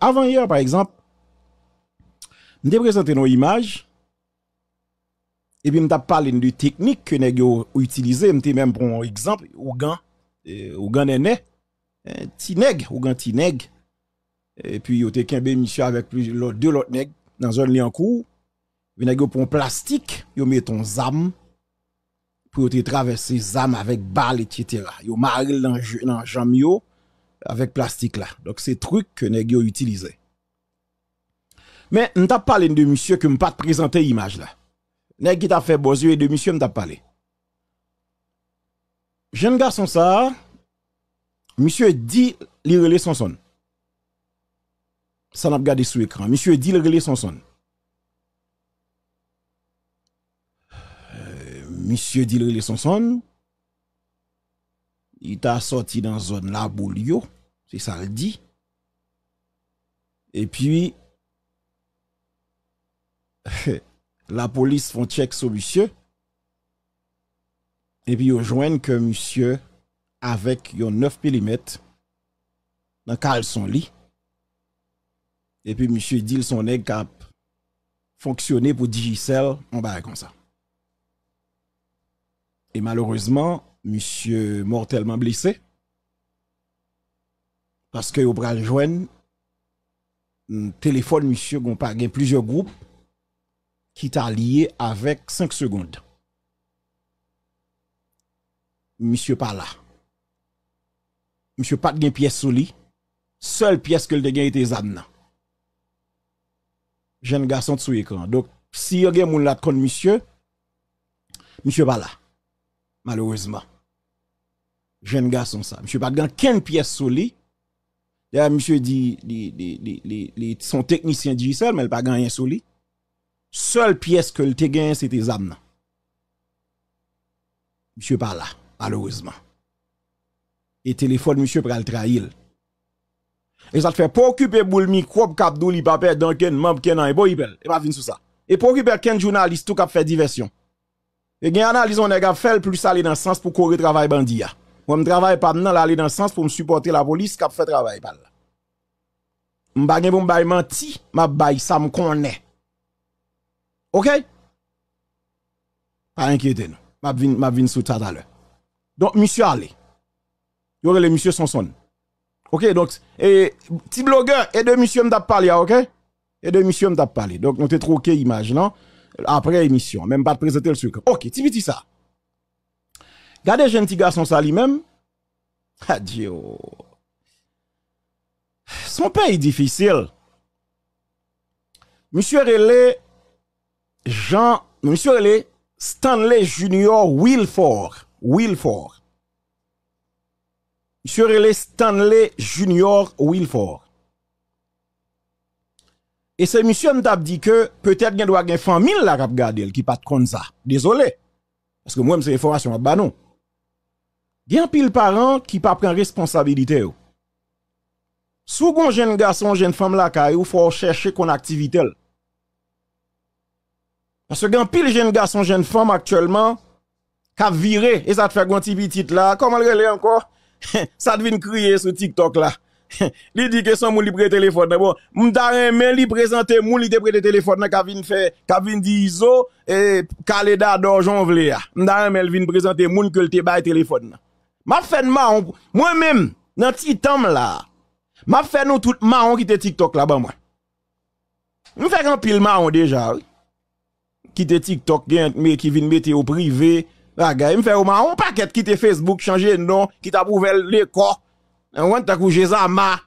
avant. hier, par exemple, je présenté nos images. Et puis, je parlé de technique que nous avons utilisée. Je même pour un exemple, au gant, au eh, gant néné, tineg, au gant tineg. Et puis, il y a un monsieur avec deux autres nègres dans un lien en cours. Il y a un plastique, il mis ton zam pour traverser zam avec balle, etc. Il y a dans le jamio avec plastique là. Donc c'est truc que Negio utilisait. utilisé. Mais on t'a parlé de monsieur que pas présenté image là. Nèg qui t'a fait beaux yeux et de monsieur pas parlé. Jeune garçon ça monsieur dit il relais son son. Ça n'a pas gardé sous écran. Monsieur dit il relais son son. Euh, monsieur dit les relais son il t'a sorti dans zone la boulio, c'est ça le dit. Et puis, la police font check sur monsieur. Et puis, ils joignent que monsieur, avec 9 mm, dans son lit. Et puis, monsieur dit son nèg cap pour Digicel, on va comme ça. Et malheureusement, monsieur mortellement blessé. Parce que vous pral joindre mm, téléphone monsieur gon plusieurs groupes qui t'a lié avec 5 secondes. Monsieur pas là. Monsieur pas de pièce sous lui. Seule pièce que le gen était zamna. Jeune garçon sous écran. Donc si y'a gen moun monsieur monsieur pas là malheureusement. Jeune garçon ça. Monsieur pas de quelle pièce solide, D'ailleurs, monsieur dit, les, les, les, son technicien dit seul, mais il pas gagné sur lui. Seule pièce que le te gagné, c'était Zamna. Monsieur pas là, malheureusement. Et téléphone, monsieur, pour le trahir. Et ça te fait pas occuper boule microbe cap douli, papé, dans un membre, qu'un an, et il pas venir sur ça. Et pour occuper journaliste, tout cap fait diversion. Et gen analyse on a fait plus aller dans le sens pour courir travail bandit. Moi, me travaille pas maintenant aller dans le sens pour me supporter la police qui fait travail pas. M'ba gen bon bay menti, m'a bay ça me connaît. OK Pas inquiétez nous. M'a vinn m'a vinn sous tout l'heure. Donc monsieur allez. Yo les monsieur Sanson. OK donc et petit blogueur et de monsieur m'ta parler, OK Et de monsieur m'ta parler. Donc on t'est troqué image non après émission, même pas de présenter le sucre. Ok, tu dis ça. Gardez jeune petit garçon ça lui-même. Adieu. Ah, Son pays difficile. Monsieur relé Jean, Monsieur relé Stanley Junior Wilford. Wilford. Monsieur relé Stanley Junior Wilford. Et ce monsieur m'a dit que peut-être qu'il doit une famille là qui garder qui pas ça. Désolé. Parce que moi c'est information bah non. Il y a pile parents qui pas prendre responsabilité. Sous jeune garçon, jeune femme là il faut chercher qu'on activité. Parce que un pile jeune garçon, jeune femme actuellement qui viré et ça fait un petit petit là, comment le relais encore? ça devine crier sur TikTok là. Li di ke son moun li prete lefot nan Moun darren men li prezante moun li te prete lefot nan Ka vin fe, ka vin di izo E kaleda dojon vle ya Moun darren men vin prezante moun ke lte baye lefot nan Map fèn moun Mwen men, nan ti tam la Map fèn nou tout moun ki te tiktok la ba mwen Mwen fè rampil moun deja Ki te tiktok gen kme ki vin mette yo prive Mwen fè moun paket ki te facebook chanje en don Ki ta pouvel le kwa Hein, on t'a couché Zama.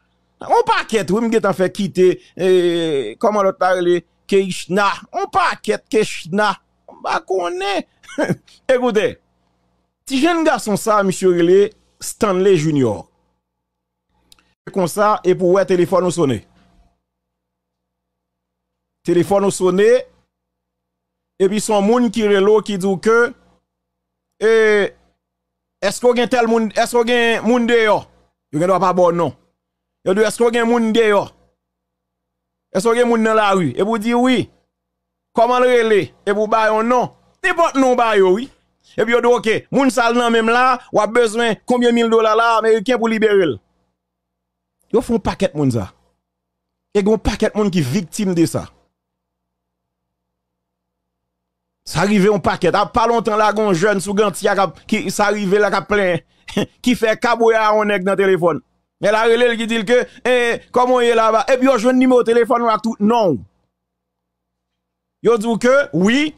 On paquet, oui, m'a fait quitter, et eh, comment l'autre parle, Keishna. On paquet, Keishna. On va connaître. Écoutez, petit jeune garçon ça, monsieur Riley, Stanley Junior. Comme ça, et pour ouais, téléphone sonné. Téléphone sonné. Et puis son monde qui relo qui dit que, et eh, est-ce qu'on a tel monde est-ce qu'on a monde dehors? Yo gen do a pa bon non. Yo do eskro gen moun gen yo. Eskro gen moun nan la wii. Ebo di wii. Koman re le? Ebo bayon non. Nipot non bayon wii. Ebi yo do e ke, moun sal nan menm la, wap bezwen, koumyen mil dola la, Ameriken pou liberel. Yo foun paket moun za. Ego paket moun ki viktim de sa. Ça arrive en paquet. Ah, pas longtemps là, un jeune sous gantia qui arrive là, plein, qui fait à un nèg dans téléphone. Mais la relève qui dit que, eh, comment comment est là-bas? Et eh, puis, on joue numéro téléphone là tout. Non. Yo dit que, oui,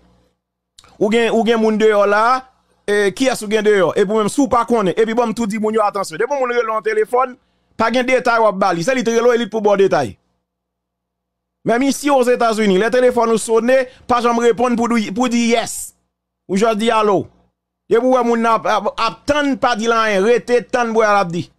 ou gen, ou gen moun dehors là, eh, qui est sous gen dehors? Et pour même sous pas Et puis, bon, tout dit moun attention. De bon moun relève en téléphone, pas gen détail ou bali. C'est il l'eau, pour bon détail. Même ici aux États-Unis, les téléphones nous sonnent, pas j'en répondre pour, dire yes. Ou je dis allô. Et pour moun attendre pas dire rien, rete tant pour l'abdi.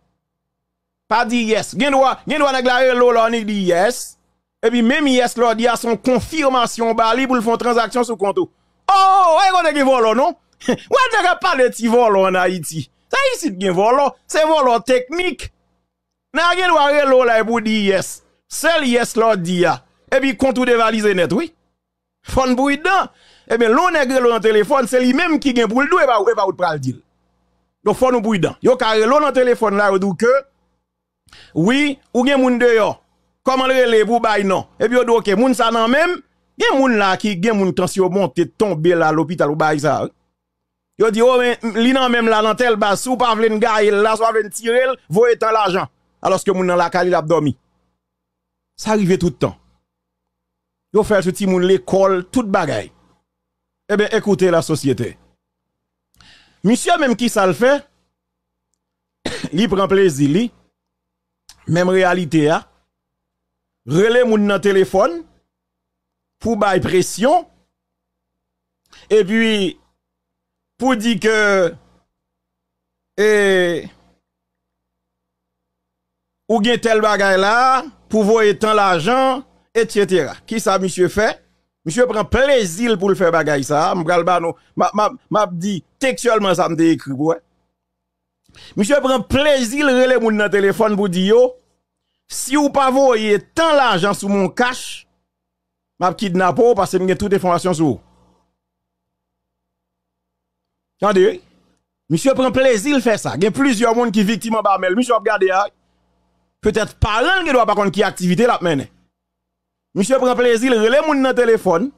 Pas dire yes. Gen droit, gen droit l'eau là, on dit yes. Et puis même yes leur dit à son confirmation bali pour faire transaction sur compte. Oh, on a qui volo non? Ouais, n'a pas de ti volo en Haïti. Ça ici gen volo, c'est volo technique. N'a a droit eh, l'eau là pour dire yes. Seul yes leur dit et puis compte dévaliser net, oui. Fon bouille dedans. Eh bien, l'on est dans le téléphone, c'est lui-même qui gagne pour le et pas ou pas ou pral deal. Donc, faut nous bouille dedans. Yo carré l'on dans le téléphone là, ou dit que, oui, ou gagne moun dehors. Comment le relè pour bay non? Et puis, ou dit, ok, moun sa nan même, gagne moun là qui gagne moun tension monte tomber là à l'hôpital ou bay ça. Hein. Yo dit, oh, mais, li nan même là, dans tel bas, ou pas vlen gaye là, soit vlen tirer, voye tant l'argent. Alors que moun nan la kali l'abdomi. Ça arrive tout le temps yo faire ce petit monde l'école, toute bagaille. Eh bien, écoutez la société. Monsieur même qui ça le fait, il prend plaisir même réalité a, ah. relé moun nan téléphone pour bay pression et puis pour dire que et eh, ou gen tel bagay là pour voyer tant l'argent etc. Qui ça, monsieur fait? Monsieur prend plaisir pour le faire bagaille ça. m'a dit textuellement ça me écrit ouais. Monsieur prend plaisir relève moun dans téléphone pour dire yo si ou pas voyez tant l'argent sous mon cash m'a kidnapper parce que j'ai les informations sur vous. Attendez. Monsieur prend plaisir faire ça. Il y a plusieurs monde qui victimes en barmel. Monsieur regardez hein. Peut-être pas qui doit pas connaître qui activité là mène Monsieur prend plaisir, il relève mon téléphone.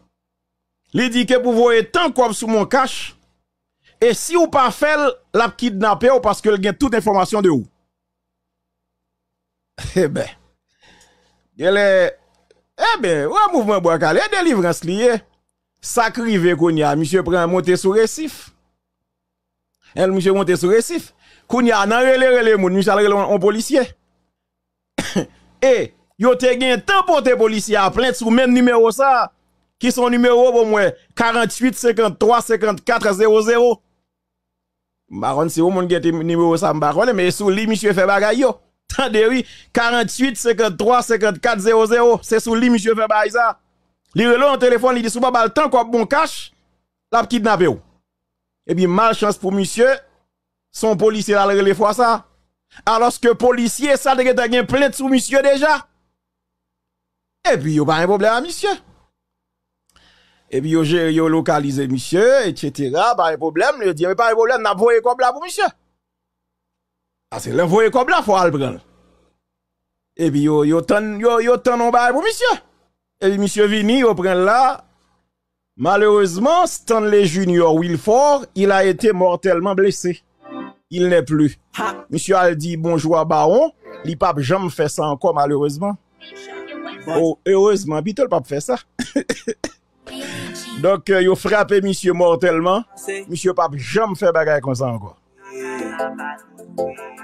Il dit que vous voyez tant quoi sous mon cache... Et si vous pas fait, l'a kidnappé parce que il gagne toute information de vous. Eh ben. Il Eh ben, ouais mouvement bois délivrance liye. Sacrivé kounya. monsieur prend monte sur récif. Elle monsieur monte sur récif. On nan relé relé moun, monsieur relé un policier. Et yo te gen pour tes policier à plainte sous même numéro ça qui sont numéro pour moi 48 53 54 00 Baron si vous monde gen numéro ça m'barone mais sous lui monsieur fait bagaille yo de oui 48 53 54 00 c'est sous lui monsieur fait bagaille ça Li relo en téléphone il dit sous pas le temps quoi bon cash la kidnappé ou et bien, malchance pour monsieur son policier la les fois ça alors que policier ça te gen plainte sous monsieur déjà et puis, il n'y a pas un problème monsieur. Et puis, il a localisé monsieur, etc. Pas de problème. Il dit, mais pas de problème, n'a voyé comme là pour monsieur. Ah, c'est voyé comme là, faut le prendre. Et puis, yo, yo, ten, yo, yo, pour monsieur. Et puis, monsieur Vini, yo prend là. Malheureusement, Stanley Junior Wilford, il a été mortellement blessé. Il n'est plus. Monsieur a dit bonjour à Baron. L'IPAP jamais fait ça encore, malheureusement. Oh, eh, heureusement, peut pas fait ça. Donc, il euh, a frappé monsieur mortellement. Monsieur Pape jamais fait bagarre comme ça encore. Ah, bah,